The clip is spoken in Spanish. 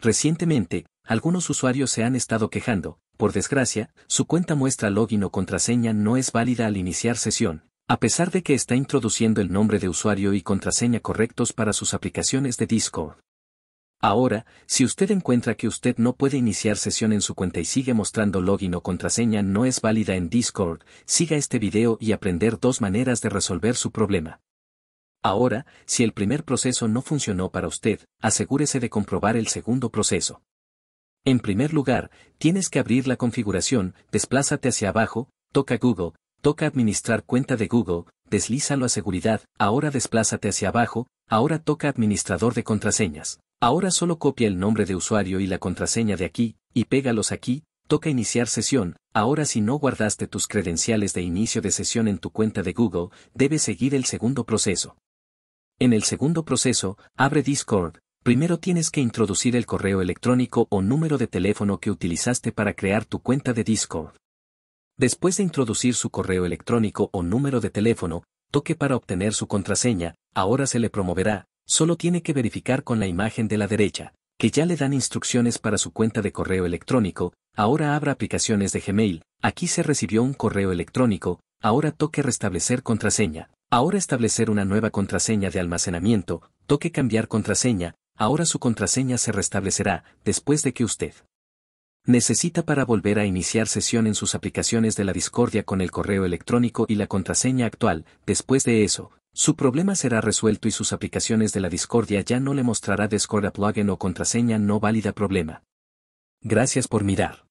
Recientemente, algunos usuarios se han estado quejando, por desgracia, su cuenta muestra login o contraseña no es válida al iniciar sesión, a pesar de que está introduciendo el nombre de usuario y contraseña correctos para sus aplicaciones de Discord. Ahora, si usted encuentra que usted no puede iniciar sesión en su cuenta y sigue mostrando login o contraseña no es válida en Discord, siga este video y aprender dos maneras de resolver su problema. Ahora, si el primer proceso no funcionó para usted, asegúrese de comprobar el segundo proceso. En primer lugar, tienes que abrir la configuración, desplázate hacia abajo, toca Google, toca Administrar cuenta de Google, deslízalo a Seguridad, ahora desplázate hacia abajo, ahora toca Administrador de contraseñas. Ahora solo copia el nombre de usuario y la contraseña de aquí, y pégalos aquí, toca iniciar sesión, ahora si no guardaste tus credenciales de inicio de sesión en tu cuenta de Google, debes seguir el segundo proceso. En el segundo proceso, abre Discord. Primero tienes que introducir el correo electrónico o número de teléfono que utilizaste para crear tu cuenta de Discord. Después de introducir su correo electrónico o número de teléfono, toque para obtener su contraseña, ahora se le promoverá, solo tiene que verificar con la imagen de la derecha, que ya le dan instrucciones para su cuenta de correo electrónico, ahora abra aplicaciones de Gmail, aquí se recibió un correo electrónico, ahora toque restablecer contraseña. Ahora establecer una nueva contraseña de almacenamiento, toque cambiar contraseña, ahora su contraseña se restablecerá después de que usted necesita para volver a iniciar sesión en sus aplicaciones de la discordia con el correo electrónico y la contraseña actual, después de eso, su problema será resuelto y sus aplicaciones de la discordia ya no le mostrará Discordia plugin o contraseña no válida problema. Gracias por mirar.